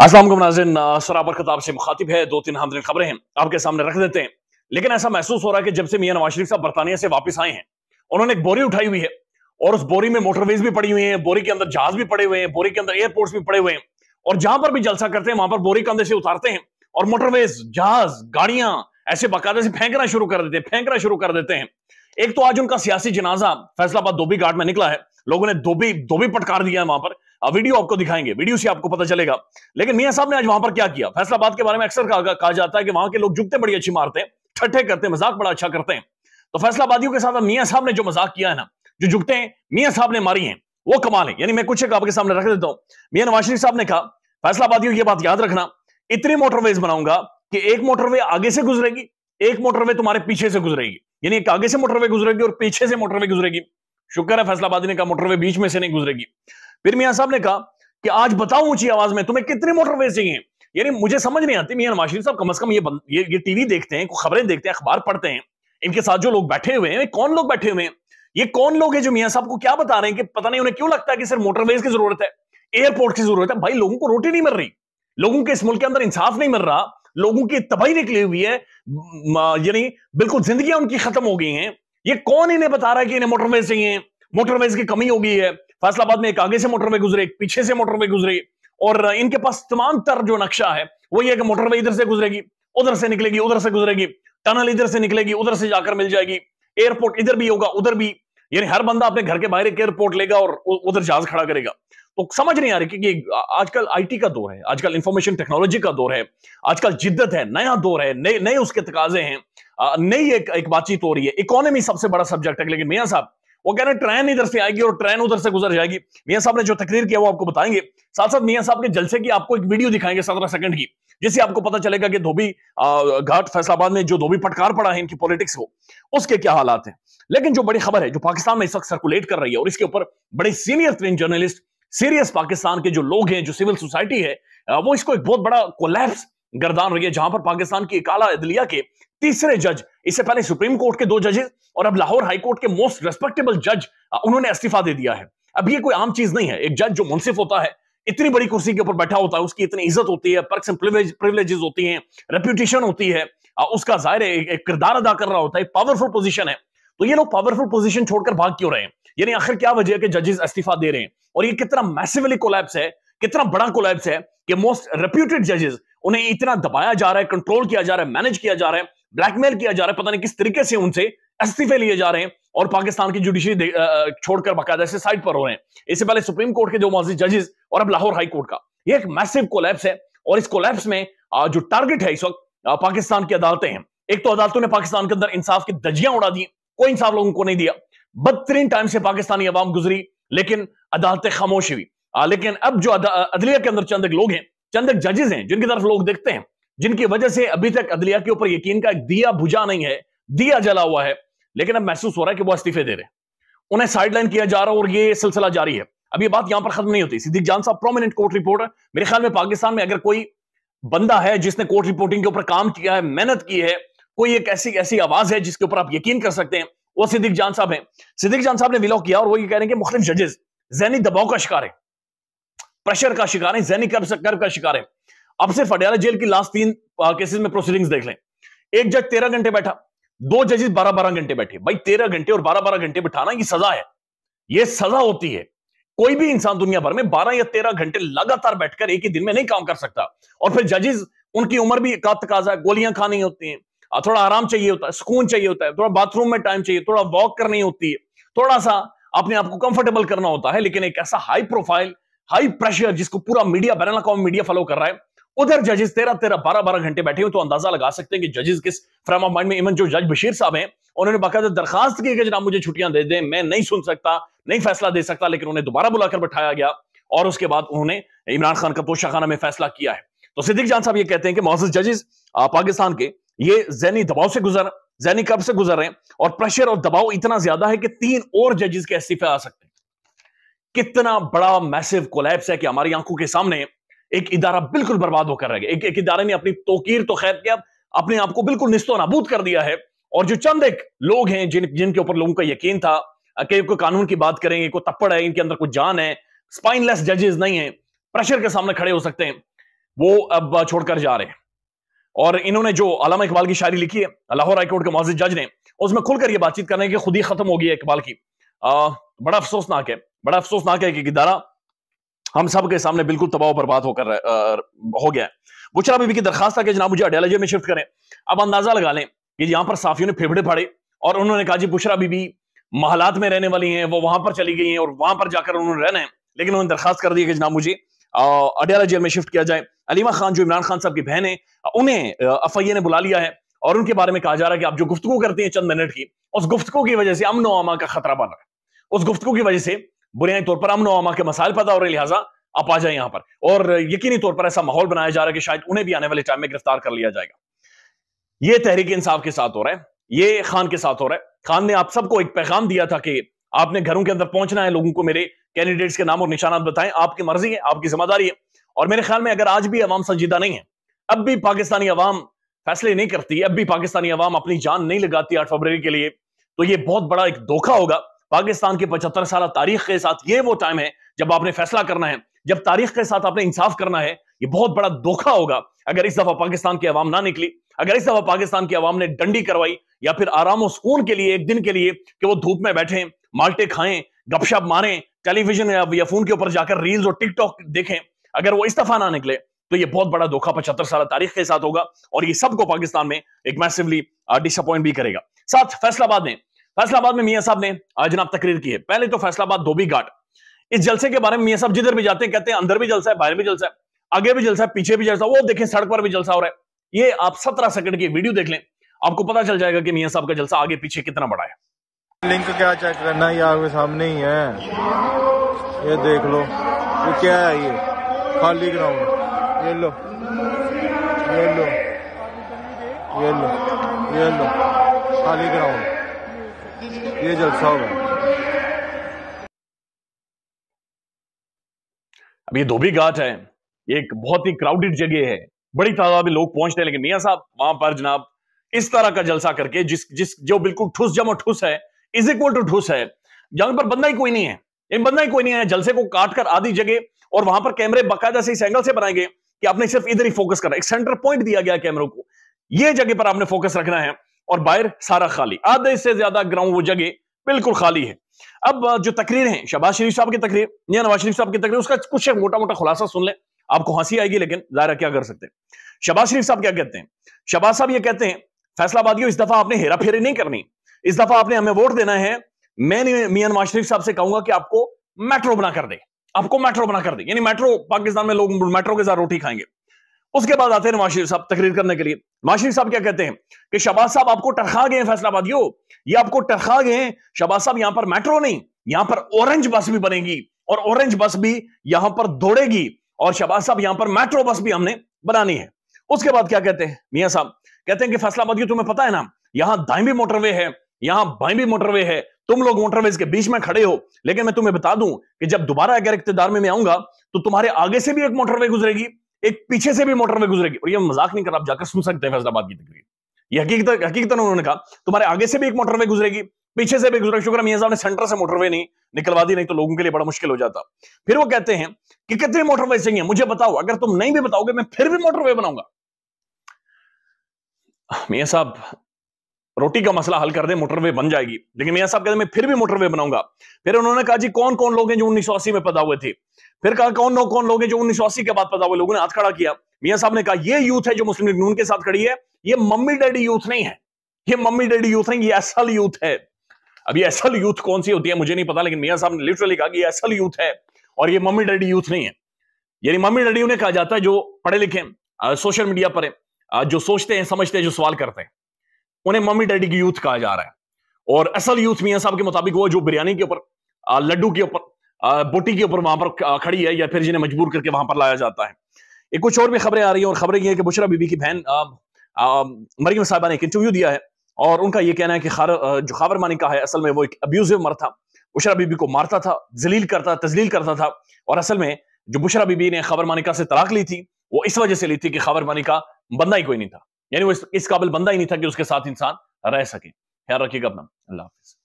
असलम नाजिन सराबर खताब से मुखातिब है दो तीन दिन खबरें हैं आपके सामने रख देते हैं लेकिन ऐसा महसूस हो रहा है कि जब से मियाँ नवाज शरीफ साहब बरतानिया से वापस आए हैं उन्होंने एक बोरी उठाई हुई है और उस बोरी में मोटरवेज भी पड़ी हुई है बोरी के अंदर जहाज भी पड़े हुए हैं बोरी के अंदर एयरपोर्ट्स भी पड़े हुए हैं और जहां पर भी जलसा करते हैं वहां पर बोरी के अंदर से उतारते हैं और मोटरवेज जहाज गाड़ियां ऐसे बाकायदा से फेंकना शुरू कर देते हैं फेंकना शुरू कर देते हैं एक तो आज उनका सियासी जनाजा फैसलाबाद धोबी घाट में निकला है लोगों ने धोबी धोबी पटकार दिया है वहां पर अब वीडियो आपको दिखाएंगे वीडियो से आपको पता चलेगा लेकिन मियाँ साहब ने आज वहां पर क्या किया फैसलाबाद के बारे में अक्सर कहा, जाता है कि वहां के लोग जुगते बड़ी अच्छी मारते हैं ठट्ठे करते हैं मजाक बड़ा अच्छा करते हैं तो फैसलाबादियों के साथ मियाँ साहब ने जो मजाक किया है ना जो जुगते हैं मियाँ साहब ने मारी है वो कमाल है यानी मैं कुछ एक आपके सामने रख देता हूँ मियाँ नवाज शरीफ साहब ने कहा फैसलाबादियों ये बात याद रखना इतनी मोटरवेज बनाऊंगा कि एक मोटरवे आगे से गुजरेगी एक मोटरवे तुम्हारे पीछे से गुजरेगी यानी एक आगे से मोटरवे गुजरेगी और पीछे से मोटरवे गुजरेगी शुक्र है फैसलाबादी ने कहा मोटरवे बीच में से नहीं गुजरेगी फिर मियाँ साहब ने कहा कि आज बताओ ऊंची आवाज में तुम्हें कितनी मोटरवे चाहिए यानी मुझे समझ नहीं आती मियाँ नवाज साहब कम अज कम ये ये, ये टीवी देखते हैं खबरें देखते हैं अखबार पढ़ते हैं इनके साथ जो लोग बैठे हुए हैं कौन लोग बैठे हुए हैं ये कौन लोग है जो मियाँ साहब को क्या बता रहे हैं कि पता नहीं उन्हें क्यों लगता है कि सिर्फ मोटरवेज की जरूरत है एयरपोर्ट की जरूरत है भाई लोगों को रोटी नहीं मिल रही लोगों के इस मुल्क के अंदर इंसाफ नहीं मिल रहा लोगों की तबाही निकली हुई है यानी बिल्कुल जिंदगी उनकी खत्म हो गई है ये कौन इन्हें बता रहा है कि इन्हें मोटरवेज चाहिए मोटरवेज की कमी हो गई है फैसलाबाद में एक आगे से मोटरवे गुजरे एक पीछे से मोटरवे गुजरे और इनके पास तमाम तर जो नक्शा है वो ये मोटरवे इधर से गुजरेगी उधर से निकलेगी उधर से गुजरेगी टनल इधर से निकलेगी उधर से जाकर मिल जाएगी एयरपोर्ट इधर भी होगा उधर भी यानी हर बंदा अपने घर के बाहर एक एयरपोर्ट लेगा और उधर जहाज खड़ा करेगा तो समझ नहीं आ रही क्योंकि आजकल आईटी का दौर है आजकल इंफॉर्मेशन टेक्नोलॉजी का दौर है आजकल जिद्दत है नया दौर है नए नए उसके तकाजे हैं नई एक, एक बातचीत हो रही है इकोनॉमी सबसे बड़ा सब्जेक्ट है लेकिन मियाँ साहब वो कह रहे हैं ट्रेन इधर से आएगी और ट्रेन उधर से गुजर जाएगी मियाँ साहब ने जो तकरीर किया वो आपको बताएंगे साथ साथ मियाँ साहब के जलसे की आपको एक वीडियो दिखाएंगे सत्रह सेकंड की जिससे आपको पता चलेगा कि धोबी घाट फैसलाबाद में जो धोबी पटकार पड़ा है इनकी पॉलिटिक्स को उसके क्या हालात हैं लेकिन जो बड़ी खबर है जो पाकिस्तान में इस वक्त सर्कुलेट कर रही है और इसके ऊपर बड़े सीनियर तीन जर्नलिस्ट सीरियस पाकिस्तान के जो लोग हैं जो सिविल सोसाइटी है वो इसको एक बहुत बड़ा कोलैप्स गर्दान रही है जहां पर पाकिस्तान की काला अदलिया के तीसरे जज इससे पहले सुप्रीम कोर्ट के दो जजेस और अब लाहौर हाईकोर्ट के मोस्ट रेस्पेक्टेबल जज उन्होंने इस्तीफा दे दिया है अब ये कोई आम चीज नहीं है एक जज जो मुंसिफ होता है इतनी बड़ी कुर्सी के ऊपर बैठा होता है उसकी इतनी इज्जत होती है पर्क्स एंड प्रिविलेजेस होती हैं रेप्यूटेशन होती है उसका जाहिर है एक किरदार अदा कर रहा होता है पावरफुल पोजिशन है तो ये लोग पावरफुल पोजिशन छोड़कर भाग क्यों रहे हैं यानी आखिर क्या वजह है कि जजेस इस्तीफा दे रहे हैं और ये कितना मैसिवली कोलैप्स है कितना बड़ा कोलैप्स है कि मोस्ट रेप्यूटेड जजेस उन्हें इतना दबाया जा रहा है कंट्रोल किया जा रहा है मैनेज किया जा रहा है ब्लैकमेल किया जा रहा है पता नहीं किस तरीके से उनसे इस्तीफे लिए जा रहे हैं और पाकिस्तान की जुडिशरी छोड़कर बाकायदा से साइड पर हो रहे हैं इससे पहले सुप्रीम कोर्ट के जो मौजूद जजेस और अब लाहौर हाई कोर्ट का ये एक मैसिव कोलैप्स है और इस कोलैप्स में जो टारगेट है इस वक्त पाकिस्तान की अदालतें हैं एक तो अदालतों ने पाकिस्तान के अंदर इंसाफ की दजियां उड़ा दी कोई इंसाफ लोगों को नहीं दिया बदतरीन टाइम से पाकिस्तानी अवाम गुजरी लेकिन अदालतें खामोश हुई लेकिन अब जो अदलिया के अंदर चंद लोग हैं चंद जजेस हैं जिनकी तरफ लोग देखते हैं जिनकी वजह से अभी तक अदलिया के ऊपर यकीन का दिया बुझा नहीं है दिया जला हुआ है लेकिन अब महसूस हो रहा है कि वो इस्तीफे दे रहे हैं उन्हें साइडलाइन किया जा रहा है और ये सिलसिला जारी है अब ये बात यहां पर खत्म नहीं होती सिद्दीक जान साहब प्रोमिनेंट कोर्ट रिपोर्टर मेरे ख्याल में पाकिस्तान में अगर कोई बंदा है जिसने कोर्ट रिपोर्टिंग के ऊपर काम किया है मेहनत की है कोई एक ऐसी ऐसी आवाज है जिसके ऊपर आप यकीन कर सकते हैं वो सिद्दीक जान साहब हैं सिद्दीक जान साहब ने विलो किया और वो ये कह रहे हैं कि मुख्तु जजेस जैनी दबाव का शिकार है प्रेशर का शिकार है जैनी कर्ज का शिकार है अब सिर्फ अडयाला जेल की लास्ट तीन केसेस में प्रोसीडिंग्स देख लें एक जज तेरह घंटे बैठा दो जजेस बारह बारह घंटे बैठे भाई तेरह घंटे और बारह बारह घंटे बैठाना ये सजा है ये सजा होती है कोई भी इंसान दुनिया भर में बारह या तेरह घंटे लगातार बैठकर एक ही दिन में नहीं काम कर सकता और फिर जजेस उनकी उम्र भी का तकाजा है गोलियां खानी होती हैं थोड़ा आराम चाहिए होता है सुकून चाहिए होता है थोड़ा बाथरूम में टाइम चाहिए थोड़ा वॉक करनी होती है थोड़ा सा अपने आप को कंफर्टेबल करना होता है लेकिन एक ऐसा हाई प्रोफाइल हाई प्रेशर जिसको पूरा media ban account media follow कर रहा है उधर जजेस तेरह तेरह बारह बारह घंटे बैठे हुए तो अंदाजा लगा सकते हैं कि जजेस किस फ्रेम ऑफ माइंड में इवन जो जज बशीर साहब हैं उन्होंने बाकायदा दरखास्त की जनाब मुझे छुट्टियां दे दें मैं नहीं सुन सकता नहीं फैसला दे सकता लेकिन उन्हें दोबारा बुलाकर बैठाया गया और उसके बाद उन्होंने इमरान खान का पोशाखाना में फैसला किया है तो सिद्दीक जान साहब ये कहते हैं कि मोहसिस जजेस पाकिस्तान के ये जैनी दबाव से गुजर जैनी कब से गुजर रहे हैं और प्रेशर और दबाव इतना ज्यादा है कि तीन और जजेस के इस्तीफे आ सकते हैं कितना बड़ा मैसिव कोलैप्स है कि हमारी आंखों के सामने एक इदारा बिल्कुल बर्बाद होकर रह गया एक, एक इदारे ने अपनी तोकीर तो खैर किया अपने आप को बिल्कुल निस्तो नबूद कर दिया है और जो चंद एक लोग हैं जिन जिनके ऊपर लोगों का यकीन था कि को कानून की बात करेंगे कोई तप्पड़ है इनके अंदर कोई जान है स्पाइनलेस जजेस नहीं है प्रेशर के सामने खड़े हो सकते हैं वो अब छोड़कर जा रहे हैं और इन्होंने जो अलामा इकबाल की शायरी लिखी है लाहौर हाईकोर्ट के मौजूद जज ने उसमें खुलकर ये बातचीत करने की खुद ही खत्म हो गई है इकबाल की आ, बड़ा अफसोसनाक है बड़ा अफसोसनाक है कि इदारा हम सब के सामने बिल्कुल तबाह बर्बाद होकर हो गया बुचरा बीबी की दरखास्त था कि जनाब मुझे अडियालॉजी में शिफ्ट करें अब अंदाजा लगा लें कि यहाँ पर साफियों ने फेफड़े फाड़े और उन्होंने कहा जी बुशरा बीबी महलात में रहने वाली हैं वो वहां पर चली गई हैं और वहां पर जाकर उन्होंने रहना है लेकिन उन्होंने दरखास्त कर दी कि जनाब मुझे अडियाला जेल में शिफ्ट किया जाए अलीमा खान जो इमरान खान साहब की बहन है उन्हें अफैया ने बुला लिया है और उनके बारे में कहा जा रहा है कि आप जो गुफ्तु करते हैं चंद मिनट की उस गुफ्तु की वजह से अमन अमा का खतरा बन रहा है उस गुफ्तु की वजह से बुनियादी तौर पर अमन अमा के मसाइल पता हो रहे लिहाजा आप आ जाए यहाँ पर और यकीनी तौर पर ऐसा माहौल बनाया जा रहा है कि शायद उन्हें भी आने वाले टाइम में गिरफ्तार कर लिया जाएगा ये तहरीक इंसाफ के साथ हो रहा है ये खान के साथ हो रहा है खान ने आप सबको एक पैगाम दिया था कि आपने घरों के अंदर पहुंचना है लोगों को मेरे कैंडिडेट्स के नाम और निशाना बताएं आपकी मर्जी है आपकी जिम्मेदारी है और मेरे ख्याल में अगर आज भी अवाम संजीदा नहीं है अब भी पाकिस्तानी अवाम फैसले नहीं करती अब भी पाकिस्तानी अवाम अपनी जान नहीं लगाती आठ फरवरी के लिए तो ये बहुत बड़ा एक धोखा होगा पाकिस्तान की पचहत्तर साल तारीख के साथ ये वो टाइम है जब आपने फैसला करना है जब तारीख के साथ आपने इंसाफ करना है ये बहुत बड़ा धोखा होगा अगर इस दफा पाकिस्तान की आवाम ना निकली अगर इस दफा पाकिस्तान की आवाम ने डंडी करवाई या फिर आराम और सुकून के लिए एक दिन के लिए कि वो धूप में बैठे माल्टे खाएं गपशप मारें टेलीविजन या फोन के ऊपर जाकर रील्स और टिकटॉक देखें अगर वो इस दफा ना निकले तो ये बहुत बड़ा धोखा पचहत्तर साल तारीख के साथ होगा और ये सबको पाकिस्तान में एक मैसिवली डिसअपॉइंट भी करेगा साथ फैसलाबाद में फैसलाबाद में मियाँ साहब ने जनाब तकरीर की है पहले तो फैसलाबाद धोबी घाट इस जलसे के बारे में मियाँ साहब जिधर भी जाते हैं कहते हैं अंदर भी जलसा है बाहर भी जलसा है आगे भी जलसा है पीछे भी जलसा वो देखें सड़क पर भी जलसा हो रहा है ये आप सत्रह सेकंड की वीडियो देख लें आपको पता चल जाएगा कि मियाँ साहब का जलसा आगे पीछे कितना बड़ा है लिंक क्या चेक करना ये आपके सामने ही है ये देख लो ये क्या है ये खाली ग्राउंड ये लो ये लो ये लो ये लो खाली ग्राउंड ये जलसा होगा अब ये धोबी घाट है एक बहुत ही क्राउडेड जगह है बड़ी तादाद में लोग पहुंचते हैं लेकिन मियाँ साहब वहां पर जनाब इस तरह का जलसा करके जिस जिस जो बिल्कुल ठुस जमा ठुस है इज इक्वल टू ठुस है जहां पर बंदा ही कोई नहीं है इन बंदा ही कोई नहीं है जलसे को काट कर आधी जगह और वहां पर कैमरे बाकायदा से इस एंगल से बनाएंगे कि आपने सिर्फ इधर ही फोकस करना एक सेंटर पॉइंट दिया गया कैमरों को यह जगह पर आपने फोकस रखना है और बाहर सारा खाली आधे से ज्यादा ग्राउंड वो जगह बिल्कुल खाली है अब जो तकरीर है शहबाज शरीफ साहब की तकरीर या नवाज शरीफ साहब की तकरीर उसका कुछ मोटा मोटा खुलासा सुन ले आपको हंसी आएगी लेकिन जाहिर क्या कर सकते हैं शहबाज शरीफ साहब क्या कहते हैं शहबाज साहब ये कहते हैं फैसलाबाद इस दफा आपने हेरा फेरी नहीं करनी इस दफा आपने हमें वोट देना है मैं मियान नवाज शरीफ साहब से कहूंगा कि आपको मेट्रो बना कर दे आपको मेट्रो बना कर दे यानी मेट्रो पाकिस्तान में लोग मेट्रो के साथ रोटी खाएंगे उसके बाद आते हैं नवाज शरीफ साहब तकरीर करने के लिए नवाज शरीफ साहब क्या कहते हैं कि शबाज साहब आपको टरखा गए फैसलाबादियों ये आपको टरखा गए शबाज साहब यहां पर मेट्रो नहीं यहां पर ऑरेंज बस भी बनेगी और ऑरेंज बस भी यहां पर दौड़ेगी और शबाज साहब यहां पर मेट्रो बस भी हमने बनानी है उसके बाद क्या कहते हैं मियाँ साहब कहते हैं कि फैसलाबाद तुम्हें पता है ना यहाँ दाएं भी मोटरवे है यहाँ बाएं भी मोटरवे है तुम लोग मोटरवेज के बीच में खड़े हो लेकिन मैं तुम्हें बता दूं कि जब दोबारा अगर इकतेदार में मैं आऊंगा तो तुम्हारे आगे से भी एक मोटरवे गुजरेगी एक पीछे से भी मोटर में गुजरेगी और ये मजाक नहीं कर आप जाकर सुन सकते हैं फैसलाबाद की तकरीर ये हकीकत हकीकत उन्होंने कहा तुम्हारे आगे से भी एक मोटरवे गुजरेगी पीछे से भी गुजरेगी शुक्र मियाँ साहब ने सेंटर से मोटरवे नहीं निकलवा दी नहीं तो लोगों के लिए बड़ा मुश्किल हो जाता फिर वो कहते हैं कि कितने मोटरवे चाहिए मुझे बताओ अगर तुम नहीं भी बताओगे मैं फिर भी मोटरवे बनाऊंगा मियाँ साहब रोटी का मसला हल कर दे मोटरवे बन जाएगी लेकिन मियाँ साहब कहते मैं फिर भी मोटरवे बनाऊंगा फिर उन्होंने कहा जी कौन कौन लोग हैं जो उन्नीस में पैदा हुए थे फिर कहा कौन लोग कौन लोग हैं जो उन्नीस के बाद पैदा हुए लोगों ने हाथ खड़ा किया मियाँ साहब ने कहा ये यूथ है जो मुस्लिम लीग नून के साथ खड़ी है ये मम्मी डैडी यूथ नहीं है ये मम्मी डैडी यूथ नहीं ये असल यूथ है अभी असल यूथ कौन सी होती है मुझे नहीं पता लेकिन मियाँ साहब ने लिटरली कहा कि असल यूथ है और ये मम्मी डैडी यूथ नहीं है यानी मम्मी डैडी उन्हें कहा जाता है जो पढ़े लिखे सोशल मीडिया पर जो सोचते हैं समझते हैं जो सवाल करते हैं उन्हें मम्मी डैडी की यूथ कहा जा रहा है और असल यूथ मियाँ साहब के मुताबिक वो जो बिरयानी के ऊपर लड्डू के ऊपर बोटी के ऊपर वहां पर खड़ी है या फिर जिन्हें मजबूर करके वहां पर लाया जाता है एक कुछ और भी खबरें आ रही हैं और खबरें ये है कि बुशरा बीबी की बहन मरियम साहबा ने एक इंटरव्यू दिया है और उनका यह कहना है कि खार जो खबर मानी का है असल में वो एक अब्यूजिव मर था बुशरा बीबी को मारता था जलील करता तजलील करता था और असल में जो बुशरा बीबी ने खबर मानिका से तलाक ली थी वो इस वजह से ली थी कि खबर मानिका बंदा ही कोई नहीं था यानी वो इस, इस काबिल बंदा ही नहीं था कि उसके साथ इंसान रह सके ख्याल रखिएगा अपना अल्लाह हाफिज़